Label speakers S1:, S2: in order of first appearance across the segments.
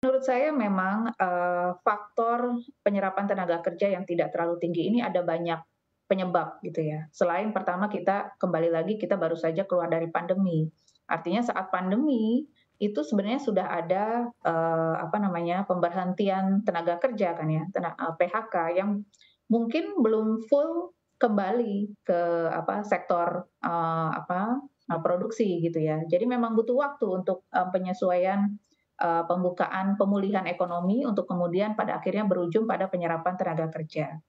S1: Menurut saya memang uh, faktor penyerapan tenaga kerja yang tidak terlalu tinggi ini ada banyak penyebab gitu ya. Selain pertama kita kembali lagi kita baru saja keluar dari pandemi. Artinya saat pandemi itu sebenarnya sudah ada uh, apa namanya pemberhentian tenaga kerja kan ya, tenaga, uh, eh, PHK yang mungkin belum full kembali ke apa sektor uh, apa produksi gitu ya. Jadi memang butuh waktu untuk penyesuaian uh, pembukaan pemulihan ekonomi untuk kemudian pada akhirnya berujung pada penyerapan tenaga kerja.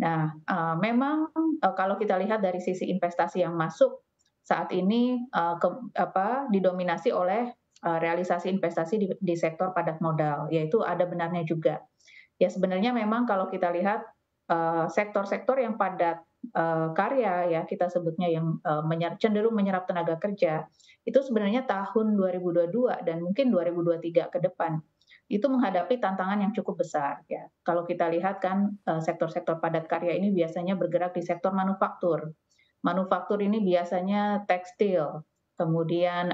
S1: Nah, uh, memang uh, kalau kita lihat dari sisi investasi yang masuk saat ini uh, ke, apa, didominasi oleh uh, realisasi investasi di, di sektor padat modal, yaitu ada benarnya juga. Ya sebenarnya memang kalau kita lihat sektor-sektor uh, sektor -sektor yang padat uh, karya ya kita sebutnya yang uh, eh, menyer cenderung menyerap tenaga kerja itu sebenarnya tahun 2022 dan mungkin 2023 ke depan itu menghadapi tantangan yang cukup besar ya. Kalau kita lihat kan eh, sektor-sektor padat karya ini biasanya bergerak di sektor manufaktur. Manufaktur ini biasanya tekstil, kemudian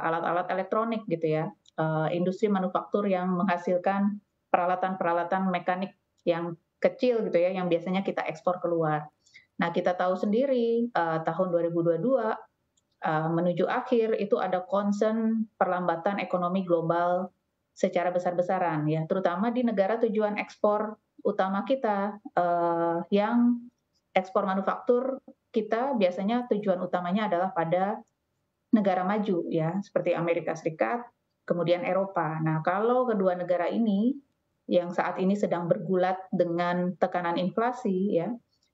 S1: alat-alat uh, elektronik gitu ya. Uh, industri manufaktur yang menghasilkan peralatan-peralatan mekanik yang kecil gitu ya yang biasanya kita ekspor keluar. Nah, kita tahu sendiri uh, tahun 2022 uh, eh, menuju akhir itu ada concern perlambatan ekonomi global secara besar-besaran ya, terutama di negara tujuan ekspor utama kita uh, yang ekspor manufaktur kita biasanya tujuan utamanya adalah pada negara maju ya, seperti Amerika Serikat, kemudian Eropa. Nah, kalau kedua negara ini yang saat ini sedang bergulat dengan tekanan inflasi ya,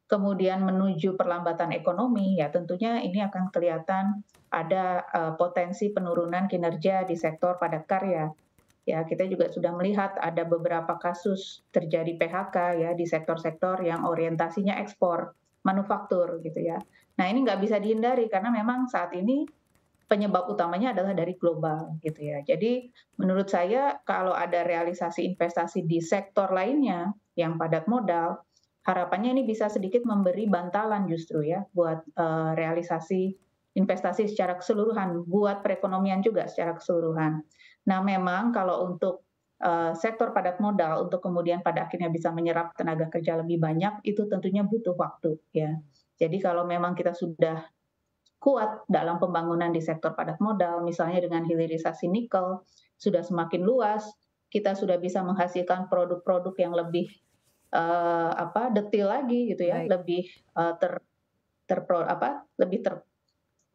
S1: kemudian menuju perlambatan ekonomi, ya tentunya ini akan kelihatan ada uh, potensi penurunan kinerja di sektor padat karya. Ya, kita juga sudah melihat ada beberapa kasus terjadi PHK ya di sektor-sektor yang orientasinya ekspor, manufaktur gitu ya. Nah, ini nggak bisa dihindari karena memang saat ini penyebab utamanya adalah dari global gitu ya. Jadi menurut saya kalau ada realisasi investasi di sektor lainnya yang padat modal, harapannya ini bisa sedikit memberi bantalan justru ya buat uh, realisasi investasi secara keseluruhan, buat perekonomian juga secara keseluruhan. Nah memang kalau untuk uh, sektor padat modal untuk kemudian pada akhirnya bisa menyerap tenaga kerja lebih banyak itu tentunya butuh waktu ya. Jadi kalau memang kita sudah kuat dalam pembangunan di sektor padat modal, misalnya dengan hilirisasi nikel, sudah semakin luas, kita sudah bisa menghasilkan produk-produk yang lebih uh, apa detail lagi gitu ya, right. lebih uh, ter terpro apa lebih ter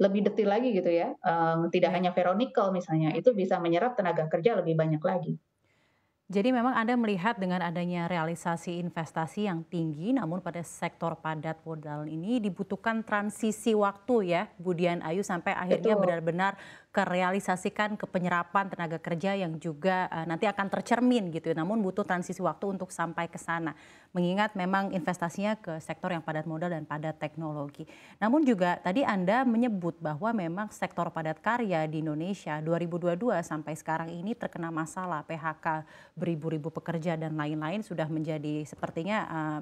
S1: lebih detail lagi gitu ya. Um, tidak hanya veronical misalnya, itu bisa menyerap tenaga kerja lebih banyak lagi.
S2: Jadi memang Anda melihat dengan adanya realisasi investasi yang tinggi namun pada sektor padat modal ini dibutuhkan transisi waktu ya Budian Ayu sampai akhirnya benar-benar kerealisasikan ke penyerapan tenaga kerja yang juga uh, nanti akan tercermin gitu. Ya. Namun butuh transisi waktu untuk sampai ke sana. Mengingat memang investasinya ke sektor yang padat modal dan padat teknologi. Namun juga tadi Anda menyebut bahwa memang sektor padat karya di Indonesia 2022 sampai sekarang ini terkena masalah PHK beribu-ribu pekerja dan lain-lain sudah menjadi sepertinya uh,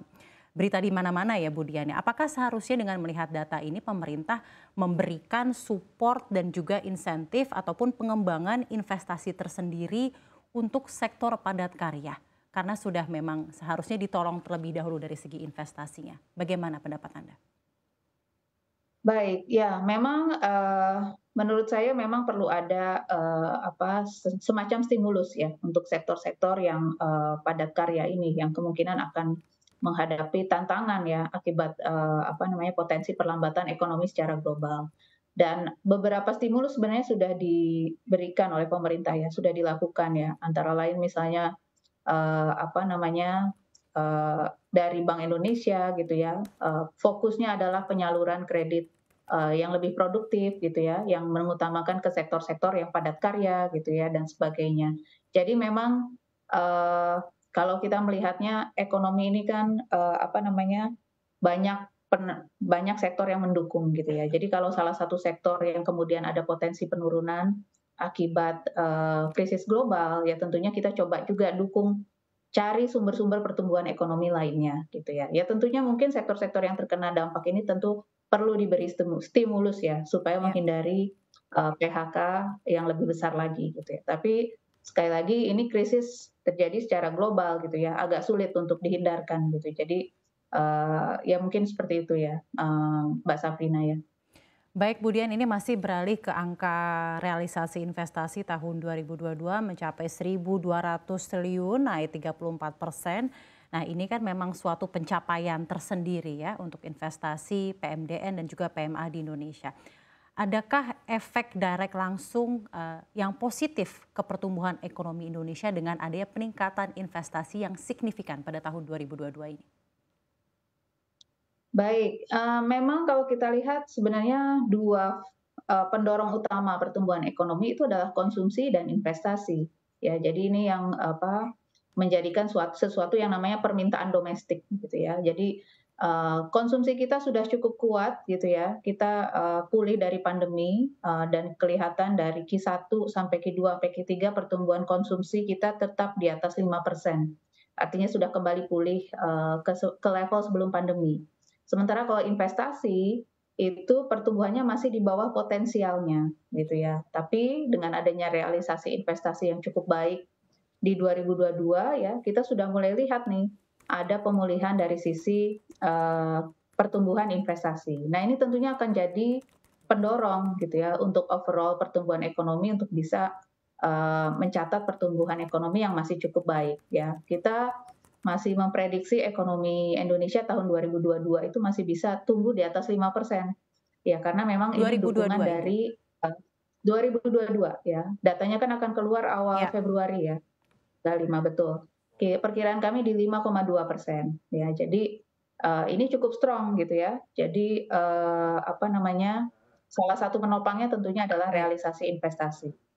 S2: berita di mana-mana ya Bu Apakah seharusnya dengan melihat data ini pemerintah memberikan support dan juga insentif ataupun pengembangan investasi tersendiri untuk sektor padat karya? Karena sudah memang seharusnya ditolong terlebih dahulu dari segi investasinya. Bagaimana pendapat Anda?
S1: Baik, ya memang uh, menurut saya memang perlu ada uh, apa semacam stimulus ya untuk sektor-sektor yang uh, padat karya ini yang kemungkinan akan menghadapi tantangan ya akibat uh, apa namanya potensi perlambatan ekonomi secara global. Dan beberapa stimulus sebenarnya sudah diberikan oleh pemerintah ya, sudah dilakukan ya. Antara lain misalnya eh, apa namanya eh, dari Bank Indonesia gitu ya, eh, fokusnya adalah penyaluran kredit eh, yang lebih produktif gitu ya, yang mengutamakan ke sektor-sektor yang padat karya gitu ya dan sebagainya. Jadi memang eh, kalau kita melihatnya ekonomi ini kan uh, apa namanya banyak banyak sektor yang mendukung gitu ya. Jadi kalau salah satu sektor yang kemudian ada potensi penurunan akibat uh, krisis global ya tentunya kita coba juga dukung cari sumber-sumber pertumbuhan ekonomi lainnya gitu ya. Ya tentunya mungkin sektor-sektor yang terkena dampak ini tentu perlu diberi stimulus ya supaya iya. menghindari uh, eh, PHK yang lebih besar lagi gitu ya. Tapi sekali lagi ini krisis terjadi secara global gitu ya agak sulit untuk dihindarkan gitu jadi uh,
S2: ya mungkin seperti itu ya
S1: uh, Mbak Safina ya
S2: Baik Budian, ini masih beralih ke angka realisasi investasi tahun 2022 mencapai 1.200 triliun, naik 34 persen. Nah ini kan memang suatu pencapaian tersendiri ya untuk investasi PMDN dan juga PMA di Indonesia adakah efek direct langsung uh, yang positif ke pertumbuhan ekonomi Indonesia dengan adanya peningkatan investasi yang signifikan pada tahun 2022 ini?
S1: Baik, uh, memang kalau kita lihat sebenarnya dua eh, pendorong utama pertumbuhan ekonomi itu adalah konsumsi dan investasi. Ya, jadi ini yang apa menjadikan sesuatu yang namanya permintaan domestik gitu ya. Jadi Eh, konsumsi kita sudah cukup kuat gitu ya. Kita uh, pulih dari pandemi uh, dan kelihatan dari Q1 sampai Q2 sampai Q3 pertumbuhan konsumsi kita tetap di atas 5%. Artinya sudah kembali pulih uh, ke, ke level sebelum pandemi. Sementara kalau investasi itu pertumbuhannya masih di bawah potensialnya gitu ya. Tapi dengan adanya realisasi investasi yang cukup baik di 2022 ya, kita sudah mulai lihat nih ada pemulihan dari sisi uh, pertumbuhan investasi. Nah, ini tentunya akan jadi pendorong gitu ya untuk overall pertumbuhan ekonomi untuk bisa uh, mencatat pertumbuhan ekonomi yang masih cukup baik ya. Kita masih memprediksi ekonomi Indonesia tahun 2022 itu masih bisa tumbuh di atas 5%. Ya, karena memang ini dukungan ya? dari eh, uh, 2022 ya. Datanya kan akan keluar awal ya. Februari ya. Tanggal 5 betul perkiraan kami di 5,2 persen. Ya, jadi uh, ini cukup strong gitu ya. Jadi uh, apa namanya? Salah satu penopangnya tentunya adalah realisasi investasi.